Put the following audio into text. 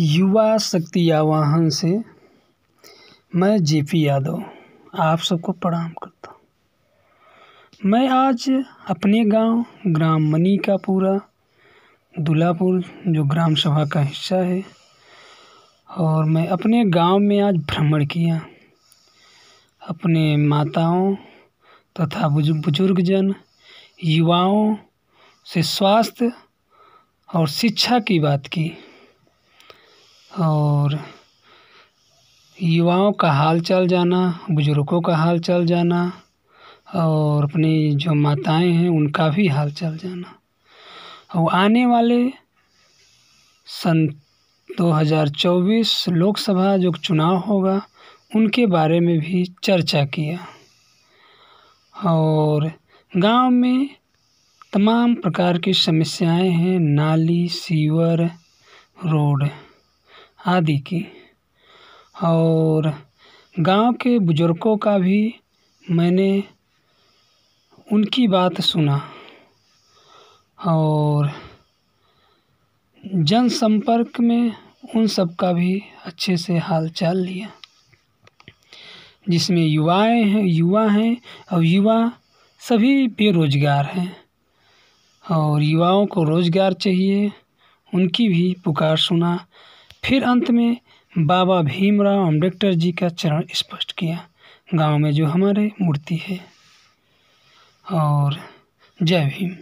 युवा शक्ति आवाहन से मैं जे पी यादव आप सबको प्रणाम करता हूँ मैं आज अपने गांव ग्राम मनी का पूरा दुलापुर जो ग्राम सभा का हिस्सा है और मैं अपने गांव में आज भ्रमण किया अपने माताओं तथा बुजुर्ग जन युवाओं से स्वास्थ्य और शिक्षा की बात की और युवाओं का हाल चाल जाना बुजुर्गों का हाल चाल जाना और अपनी जो माताएँ हैं उनका भी हाल चाल जाना और आने वाले सन दो हज़ार चौबीस लोकसभा जो चुनाव होगा उनके बारे में भी चर्चा किया और गाँव में तमाम प्रकार की समस्याएँ हैं नाली सीवर रोड आदि की और गाँव के बुज़ुर्गों का भी मैंने उनकी बात सुना और जनसंपर्क में उन सबका भी अच्छे से हाल चाल लिया जिसमें युवाएँ हैं युवा हैं और युवा सभी बेरोज़गार हैं और युवाओं को रोज़गार चाहिए उनकी भी पुकार सुना फिर अंत में बाबा भीमराव अम्बेडकर जी का चरण स्पष्ट किया गाँव में जो हमारे मूर्ति है और जय भीम